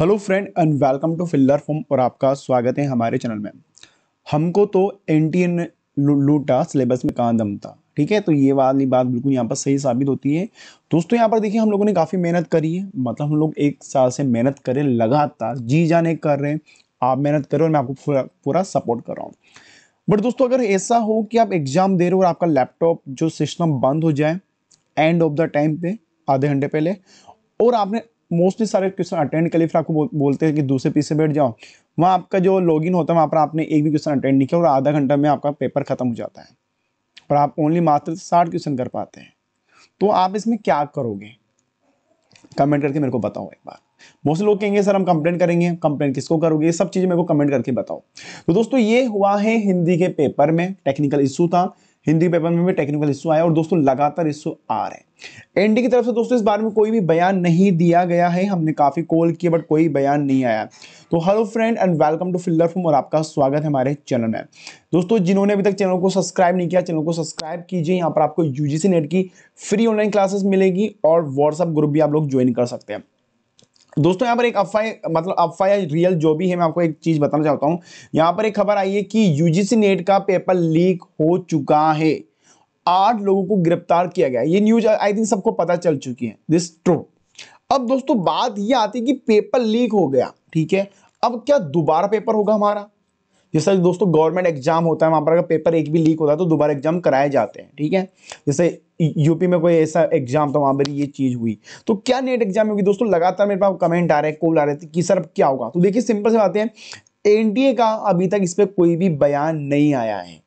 hello friend and welcome to filler form और आपका स्वागत है हमारे चैनल में हमको तो एन टी एन लूटा सिलेबस में कहाँ दम था ठीक है तो ये वाली बात बिल्कुल यहाँ पर सही साबित होती है दोस्तों यहाँ पर देखिए हम लोगों ने काफ़ी मेहनत करी है मतलब हम लोग एक साल से मेहनत करें लगातार जी जाने कर रहे हैं आप मेहनत करें और मैं आपको पूरा पूरा सपोर्ट कर रहा हूँ बट दोस्तों अगर ऐसा हो कि आप एग्ज़ाम दे रहे हो और आपका लैपटॉप जो सिस्टम बंद हो जाए एंड ऑफ द टाइम पे आधे घंटे पहले और आपने मोस्टली सारे क्वेश्चन अटेंड के लिए फिर आपको बोलते हैं कि दूसरे पीछे बैठ जाओ वहाँ आपका जो लॉगिन होता है वहाँ पर आपने एक भी क्वेश्चन अटेंड नहीं किया और आधा घंटा में आपका पेपर खत्म हो जाता है और आप ओनली मात्र साठ क्वेश्चन कर पाते हैं तो आप इसमें क्या करोगे कमेंट करके मेरे को बताओ एक बार बहुत से लोग कहेंगे सर हम कंप्लेंट करेंगे कंप्लेंट किसको करोगे ये सब चीज़ें मेरे को कमेंट करके बताओ तो दोस्तों ये हुआ है हिंदी के पेपर में टेक्निकल इशू था हिंदी पेपर में भी टेक्निकल इश्यू आया और दोस्तों लगातार इश्यू आ रहे हैं एनडी की तरफ से दोस्तों इस बारे में कोई भी बयान नहीं दिया गया है हमने काफ़ी कॉल किया बट कोई बयान नहीं आया तो hello friend and welcome to fielder form और आपका स्वागत है हमारे चैनल में दोस्तों जिन्होंने अभी तक चैनल को सब्सक्राइब नहीं किया चैनल को सब्सक्राइब कीजिए यहाँ पर आपको यूजीसी नेट की फ्री ऑनलाइन क्लासेस मिलेगी और व्हाट्सअप ग्रुप भी आप लोग ज्वाइन कर सकते हैं दोस्तों यहाँ पर एक अफवाह मतलब अफवाह रियल जो भी है मैं आपको एक चीज़ बताना चाहता हूँ यहाँ पर एक खबर आई है कि यूजीसी नेट का पेपर लीक हो चुका है आठ लोगों को गिरफ्तार किया गया ये न्यूज आई थिंक सबको पता चल चुकी है दिस ट्रू अब दोस्तों बात ये आती है कि पेपर लीक हो गया ठीक है अब क्या दोबारा पेपर होगा हमारा जैसे दोस्तों गवर्नमेंट एग्जाम होता है वहाँ पर अगर पेपर एक भी लीक होता है तो दोबारा एग्जाम कराए जाते हैं ठीक है जैसे यूपी में कोई ऐसा एग्जाम था वहाँ पर ये चीज़ हुई तो क्या नेट एग्जाम होगी दोस्तों लगातार मेरे पास कमेंट आ रहे हैं कॉल आ रहे थे कि सर क्या होगा तो देखिए सिंपल से बातें एनटीए का अभी तक इस पर कोई भी बयान नहीं आया है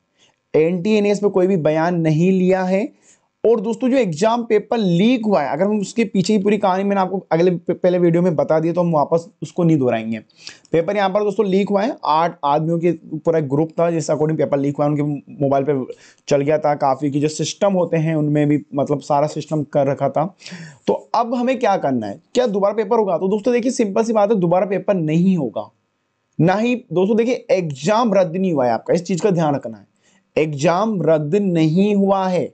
एनटीए ने इस पर कोई भी बयान नहीं लिया है और दोस्तों जो एग्जाम पेपर लीक हुआ है अगर हम उसके पीछे की पूरी कहानी मैंने आपको अगले पहले वीडियो में बता दिया तो हम वापस उसको नहीं दोहराएंगे पेपर यहाँ पर दोस्तों लीक हुआ है आठ आदमियों के पूरा ग्रुप था जिस अकॉर्डिंग पेपर लीक हुआ है उनके मोबाइल पे चल गया था काफ़ी की जो सिस्टम होते हैं उनमें भी मतलब सारा सिस्टम कर रखा था तो अब हमें क्या करना है क्या दोबारा पेपर होगा तो दोस्तों देखिए सिंपल सी बात है दोबारा पेपर नहीं होगा ना ही दोस्तों देखिए एग्जाम रद्द नहीं हुआ है आपका इस चीज़ का ध्यान रखना है एग्जाम रद्द नहीं हुआ है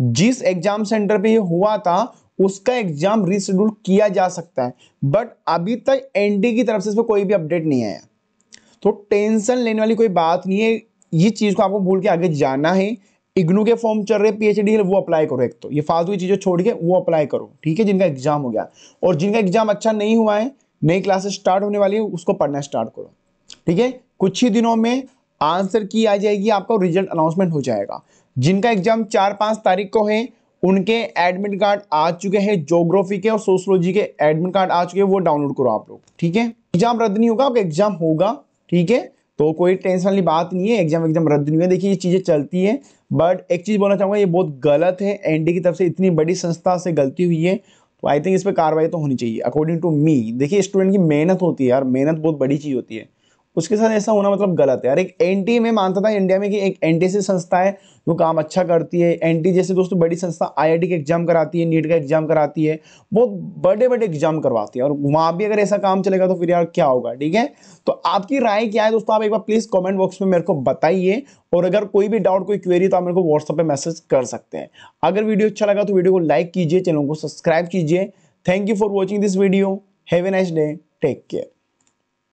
जिस एग्जाम सेंटर पे ये हुआ था उसका एग्जाम रिशेड्यूल किया जा सकता है बट अभी तक एनडी की तरफ से इसमें कोई भी अपडेट नहीं आया तो टेंशन लेने वाली कोई बात नहीं है ये चीज़ को आपको भूल के आगे जाना है इग्नू के फॉर्म चल रहे पीएचडी वो अप्लाई करो एक तो ये फालतू की चीज़ें छोड़ के वो अप्लाई करो ठीक है जिनका एग्जाम हो गया और जिनका एग्जाम अच्छा नहीं हुआ है नई क्लासेस स्टार्ट होने वाली है उसको पढ़ना स्टार्ट करो ठीक है कुछ ही दिनों में आंसर की आ जाएगी आपका रिजल्ट अनाउंसमेंट हो जाएगा जिनका एग्जाम चार पाँच तारीख को है उनके एडमिट कार्ड आ चुके हैं जोग्राफी के और सोशोलॉजी के एडमिट कार्ड आ चुके हैं वो डाउनलोड करो आप लोग ठीक है एग्जाम रद्द नहीं होगा आपका एग्जाम होगा ठीक है तो कोई टेंशन वाली बात नहीं है एग्जाम एग्जाम रद्द नहीं हुआ देखिए ये चीज़ें चलती है बट एक चीज़ बोलना चाहूँगा ये बहुत गलत है एनडी की तरफ से इतनी बड़ी संस्था से गलती हुई है तो आई थिंक इस पर कार्रवाई तो होनी चाहिए अकॉर्डिंग टू मी देखिए स्टूडेंट की मेहनत होती है यार मेहनत बहुत बड़ी चीज़ होती है उसके साथ ऐसा होना मतलब गलत है यार एक एंटी में मानता था इंडिया में कि एक एनटी सी संस्था है वो काम अच्छा करती है टी जैसे दोस्तों बड़ी संस्था आईआईटी का एग्जाम कराती है नीट का एग्जाम कराती है बहुत बड़े बड़े एग्जाम करवाती है और वहाँ भी अगर ऐसा काम चलेगा तो फिर यार क्या होगा ठीक है तो आपकी राय क्या है दोस्तों आप एक बार प्लीज़ कॉमेंट बॉक्स में मेरे को बताइए और अगर कोई भी डाउट कोई क्वेरी तो आप मेरे को व्हाट्सअप पर मैसेज कर सकते हैं अगर वीडियो अच्छा लगा तो वीडियो को लाइक कीजिए चैनल को सब्सक्राइब कीजिए thank you for watching this video have a nice day take care